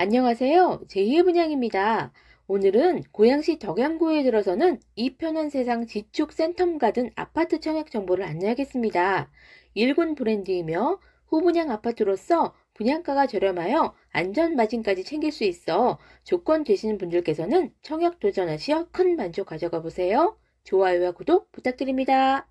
안녕하세요. 제2의 분양입니다. 오늘은 고양시 덕양구에 들어서는 이 편한 세상 지축 센텀 가든 아파트 청약 정보를 안내하겠습니다. 1군 브랜드이며 후분양 아파트로서 분양가가 저렴하여 안전마진까지 챙길 수 있어 조건 되시는 분들께서는 청약 도전하시어 큰 만족 가져가 보세요. 좋아요와 구독 부탁드립니다.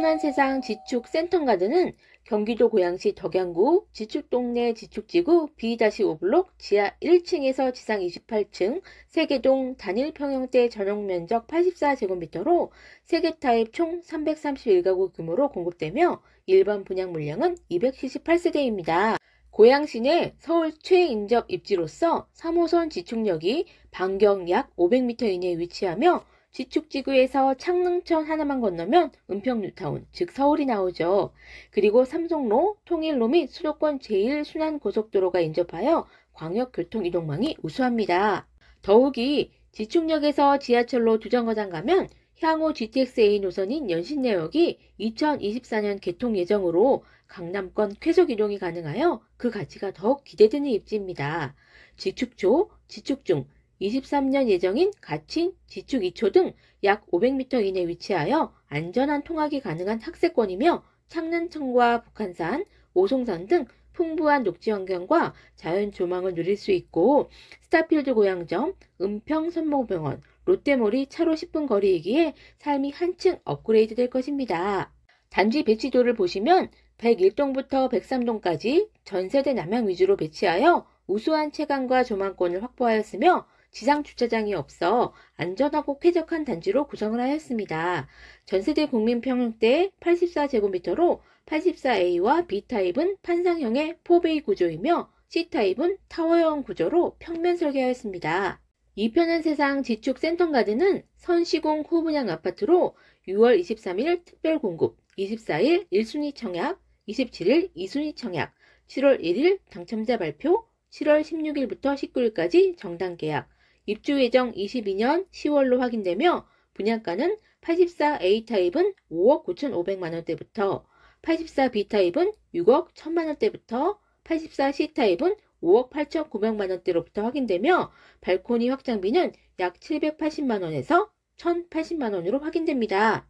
편한 세상 지축 센텀가드는 경기도 고양시 덕양구 지축동네 지축지구 B-5블록 지하 1층에서 지상 28층 세계동 단일 평형대 전용 면적 84제곱미터로 세계 타입 총 331가구 규모로 공급되며 일반 분양 물량은 278세대입니다. 고양시 내 서울 최인접 입지로서 3호선 지축역이 반경 약 500m 이내에 위치하며 지축지구에서 창릉천 하나만 건너면 은평뉴타운, 즉 서울이 나오죠. 그리고 삼성로, 통일로 및 수도권 제1순환고속도로가 인접하여 광역교통이동망이 우수합니다. 더욱이 지축역에서 지하철로 두 정거장 가면 향후 GTX-A 노선인 연신내역이 2024년 개통 예정으로 강남권 쾌속 이동이 가능하여 그 가치가 더욱 기대되는 입지입니다. 지축초, 지축중, 23년 예정인 가칭, 지축 2초 등 약 500m 이내 위치하여 안전한 통학이 가능한 학세권이며 창릉천과 북한산, 오송산 등 풍부한 녹지 환경과 자연 조망을 누릴 수 있고 스타필드 고양점, 은평 선목병원, 롯데몰이 차로 10분 거리이기에 삶이 한층 업그레이드 될 것입니다. 단지 배치도를 보시면 101동부터 103동까지 전세대 남향 위주로 배치하여 우수한 채광과 조망권을 확보하였으며 지상 주차장이 없어 안전하고 쾌적한 단지로 구성을 하였습니다. 전세대 국민 평형대 84제곱미터로 84A와 B타입은 판상형의 4베이 구조이며 C타입은 타워형 구조로 평면 설계하였습니다. 이 편한 세상 지축 센텀가든은 선시공 후분양 아파트로 6월 23일 특별 공급, 24일 1순위 청약, 27일 2순위 청약, 7월 1일 당첨자 발표, 7월 16일부터 19일까지 정당 계약, 입주 예정 22년 10월로 확인되며 분양가는 84A 타입은 5억 9,500만 원대부터 84B 타입은 6억 1천만 원대부터 84C 타입은 5억 8,900만 원대로부터 확인되며 발코니 확장비는 약 780만 원에서 1,080만 원으로 확인됩니다.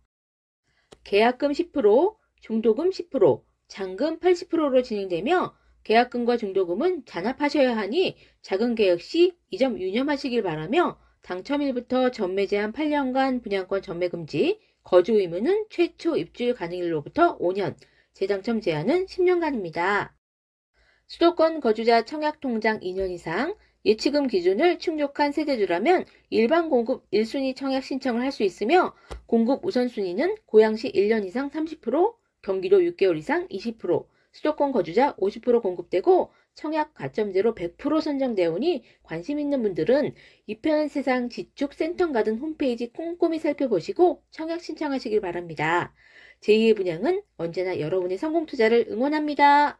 계약금 10%, 중도금 10%, 잔금 80%로 진행되며 계약금과 중도금은 잔압하셔야 하니 작은 계약 시 이 점 유념하시길 바라며 당첨일부터 전매 제한 8년간 분양권 전매 금지, 거주 의무는 최초 입주일 가능일로부터 5년, 재당첨 제한은 10년간입니다. 수도권 거주자 청약통장 2년 이상, 예치금 기준을 충족한 세대주라면 일반 공급 1순위 청약 신청을 할 수 있으며 공급 우선순위는 고양시 1년 이상 30%, 경기도 6개월 이상 20%, 수도권 거주자 50% 공급되고 청약 가점제로 100% 선정되오니 관심 있는 분들은 이편 세상 지축 센터 가든 홈페이지 꼼꼼히 살펴보시고 청약 신청하시길 바랍니다. 제2의 분양은 언제나 여러분의 성공 투자를 응원합니다.